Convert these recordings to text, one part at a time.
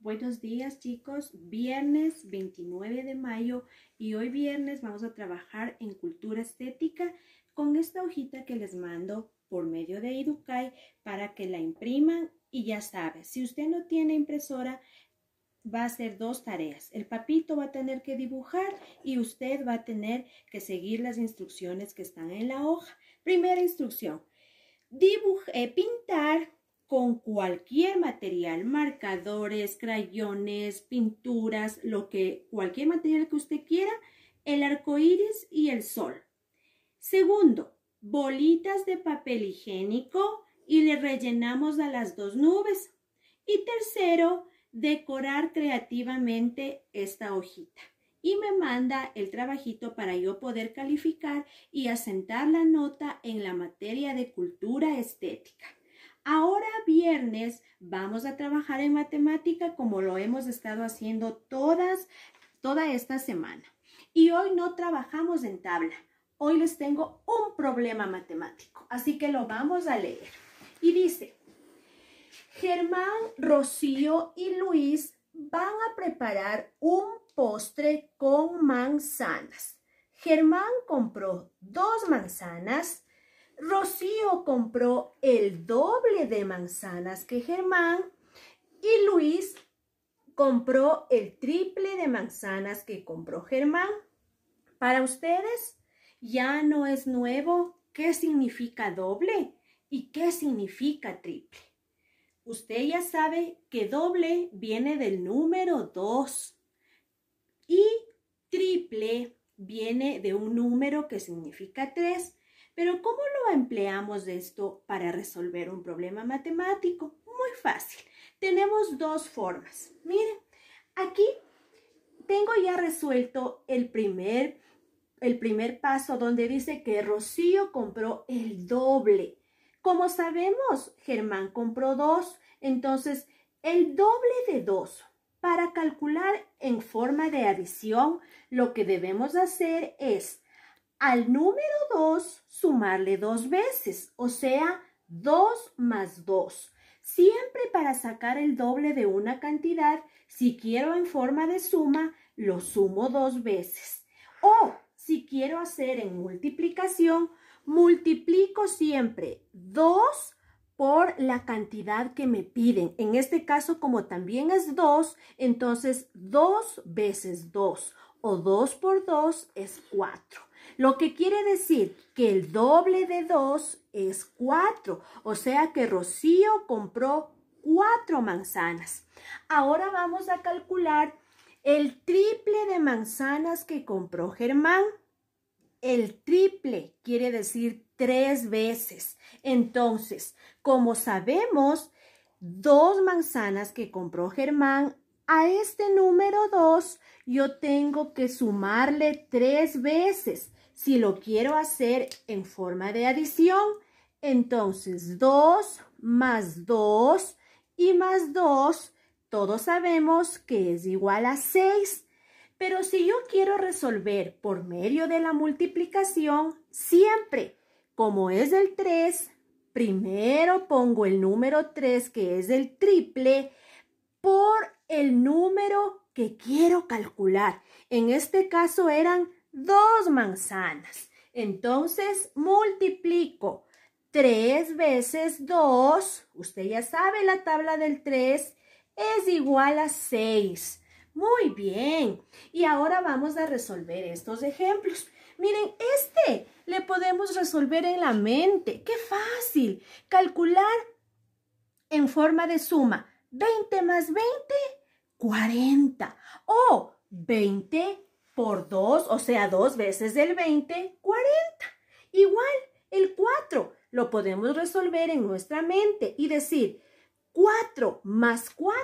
Buenos días chicos, viernes 29 de mayo y hoy viernes vamos a trabajar en cultura estética con esta hojita que les mando por medio de Educay para que la impriman y ya sabe, si usted no tiene impresora va a hacer dos tareas. El papito va a tener que dibujar y usted va a tener que seguir las instrucciones que están en la hoja. Primera instrucción, eh, pintar con cualquier material, marcadores, crayones, pinturas, lo que cualquier material que usted quiera, el arco iris y el sol. Segundo, bolitas de papel higiénico y le rellenamos a las dos nubes. Y tercero, decorar creativamente esta hojita. Y me manda el trabajito para yo poder calificar y asentar la nota en la materia de cultura estética. Ahora viernes vamos a trabajar en matemática como lo hemos estado haciendo todas, toda esta semana. Y hoy no trabajamos en tabla. Hoy les tengo un problema matemático, así que lo vamos a leer. Y dice, Germán, Rocío y Luis van a preparar un postre con manzanas. Germán compró dos manzanas, Rocío compró el doble de manzanas que Germán y Luis compró el triple de manzanas que compró Germán. Para ustedes ya no es nuevo qué significa doble y qué significa triple. Usted ya sabe que doble viene del número 2 y triple viene de un número que significa 3 pero ¿cómo lo empleamos de esto para resolver un problema matemático? Muy fácil. Tenemos dos formas. Miren, aquí tengo ya resuelto el primer, el primer paso donde dice que Rocío compró el doble. Como sabemos, Germán compró dos, entonces el doble de dos. Para calcular en forma de adición, lo que debemos hacer es al número 2 sumarle dos veces, o sea, 2 más 2. Siempre para sacar el doble de una cantidad, si quiero en forma de suma, lo sumo dos veces. O si quiero hacer en multiplicación, multiplico siempre 2 por la cantidad que me piden. En este caso, como también es 2, entonces 2 veces 2 o 2 por 2 es 4. Lo que quiere decir que el doble de dos es cuatro. O sea que Rocío compró cuatro manzanas. Ahora vamos a calcular el triple de manzanas que compró Germán. El triple quiere decir tres veces. Entonces, como sabemos, dos manzanas que compró Germán, a este número 2 yo tengo que sumarle tres veces. Si lo quiero hacer en forma de adición, entonces 2 más 2 y más 2, todos sabemos que es igual a 6. Pero si yo quiero resolver por medio de la multiplicación, siempre, como es el 3, primero pongo el número 3, que es el triple, por el número que quiero calcular. En este caso eran dos manzanas. Entonces multiplico 3 veces 2, usted ya sabe la tabla del 3, es igual a 6. Muy bien. Y ahora vamos a resolver estos ejemplos. Miren, este le podemos resolver en la mente. ¡Qué fácil! Calcular en forma de suma. 20 más 20, 40. O 20 por 2, o sea, 2 veces el 20, 40. Igual, el 4 lo podemos resolver en nuestra mente y decir 4 más 4,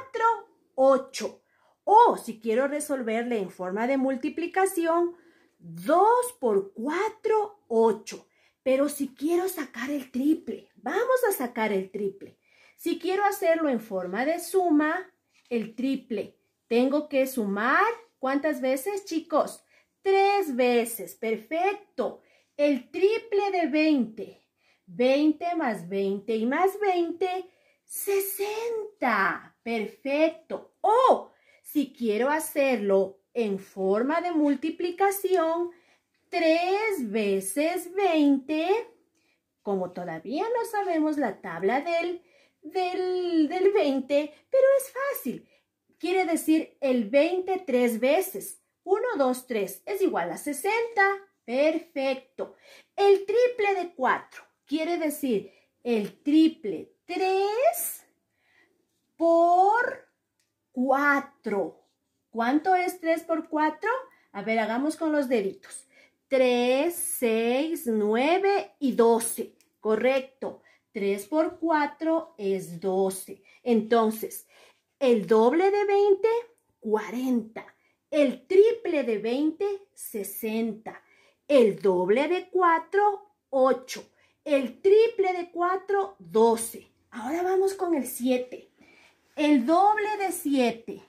8. O si quiero resolverle en forma de multiplicación, 2 por 4, 8. Pero si quiero sacar el triple, vamos a sacar el triple. Si quiero hacerlo en forma de suma, el triple, tengo que sumar ¿Cuántas veces, chicos? Tres veces. Perfecto. El triple de 20. 20 más 20 y más 20, 60. Perfecto. O si quiero hacerlo en forma de multiplicación, 3 veces 20, como todavía no sabemos la tabla del, del, del 20, pero es fácil quiere decir el 20 tres veces. 1, 2, 3 es igual a 60. Perfecto. El triple de 4 quiere decir el triple 3 por 4. ¿Cuánto es 3 por 4? A ver, hagamos con los deditos. 3, 6, 9 y 12. Correcto. 3 por 4 es 12. Entonces, el doble de 20, 40. El triple de 20, 60. El doble de 4, 8. El triple de 4, 12. Ahora vamos con el 7. El doble de 7.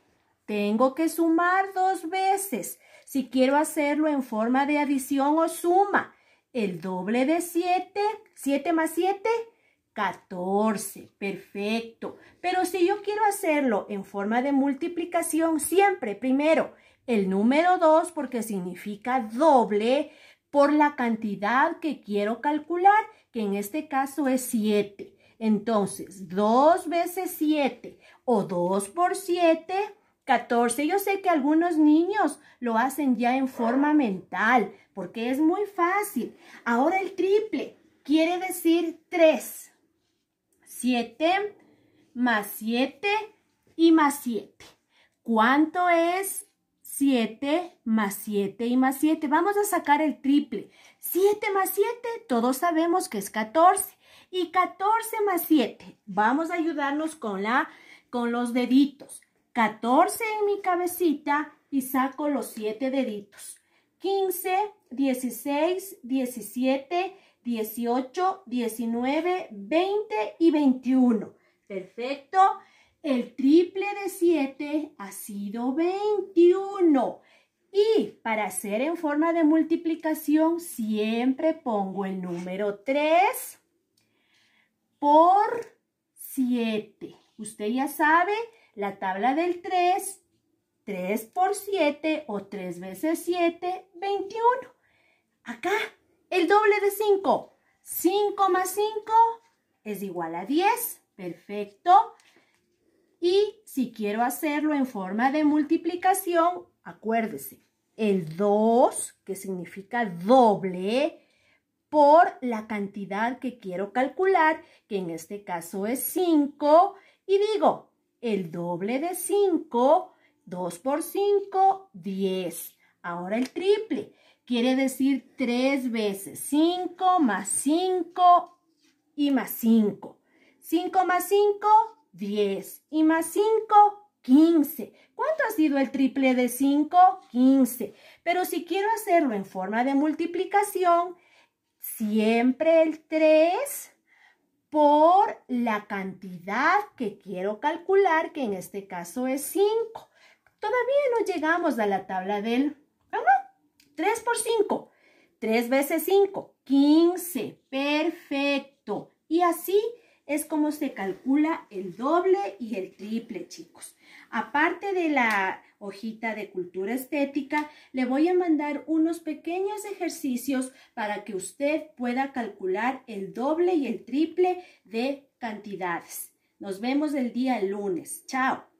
Tengo que sumar dos veces si quiero hacerlo en forma de adición o suma. El doble de 7, 7 más 7, 14, perfecto. Pero si yo quiero hacerlo en forma de multiplicación, siempre primero el número 2 porque significa doble por la cantidad que quiero calcular, que en este caso es 7. Entonces, 2 veces 7 o 2 por 7, 14. Yo sé que algunos niños lo hacen ya en forma mental porque es muy fácil. Ahora el triple quiere decir 3. 7 más 7 y más 7. ¿Cuánto es 7 más 7 y más 7? Vamos a sacar el triple. 7 más 7, todos sabemos que es 14. Y 14 más 7, vamos a ayudarnos con, la, con los deditos. 14 en mi cabecita y saco los 7 deditos. 15, 16, 17, 18, 19, 20 y 21. Perfecto. El triple de 7 ha sido 21. Y para hacer en forma de multiplicación, siempre pongo el número 3 por 7. Usted ya sabe, la tabla del 3, 3 por 7 o 3 veces 7, 21. Acá doble de 5? 5 más 5 es igual a 10. Perfecto. Y si quiero hacerlo en forma de multiplicación, acuérdese, el 2, que significa doble, por la cantidad que quiero calcular, que en este caso es 5, y digo, el doble de 5, 2 por 5, 10. Ahora el triple quiere decir tres veces. 5 más 5 y más 5. 5 más 5, 10. Y más 5, 15. ¿Cuánto ha sido el triple de 5? 15. Pero si quiero hacerlo en forma de multiplicación, siempre el 3 por la cantidad que quiero calcular, que en este caso es 5. Todavía no llegamos a la tabla del... 3 por 5. 3 veces 5, 15. Perfecto. Y así es como se calcula el doble y el triple, chicos. Aparte de la hojita de cultura estética, le voy a mandar unos pequeños ejercicios para que usted pueda calcular el doble y el triple de cantidades. Nos vemos el día lunes. Chao.